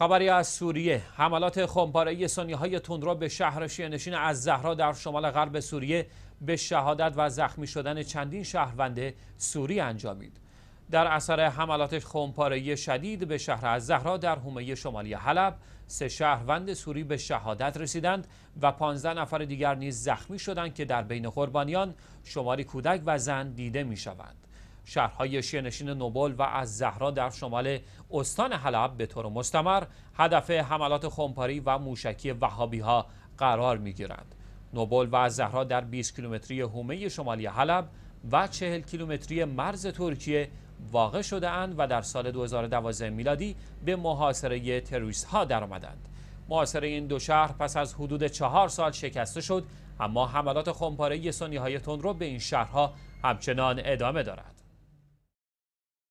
خبری از سوریه حملات سنی های تندرو به شهر شینشین از زهرا در شمال غرب سوریه به شهادت و زخمی شدن چندین شهروند سوری انجامید در اثر حملات خمپاره‌ای شدید به شهر از زهرا در حومه شمالی حلب سه شهروند سوری به شهادت رسیدند و 15 نفر دیگر نیز زخمی شدند که در بین قربانیان شماری کودک و زن دیده شوند. شهرهای شیهنشین نوبل و از زهرا در شمال استان حلب به طور مستمر هدف حملات خمپاری و موشکی وهابی ها قرار می گیرند. نوبل و از زهرا در 20 کیلومتری حومه شمالی حلب و 40 کیلومتری مرز ترکیه واقع شده اند و در سال 2012 میلادی به محاصره تروریست ها درآمدند. محاصره این دو شهر پس از حدود چهار سال شکسته شد اما حملات خمپاره سنی های تندرو به این شهرها همچنان ادامه دارد.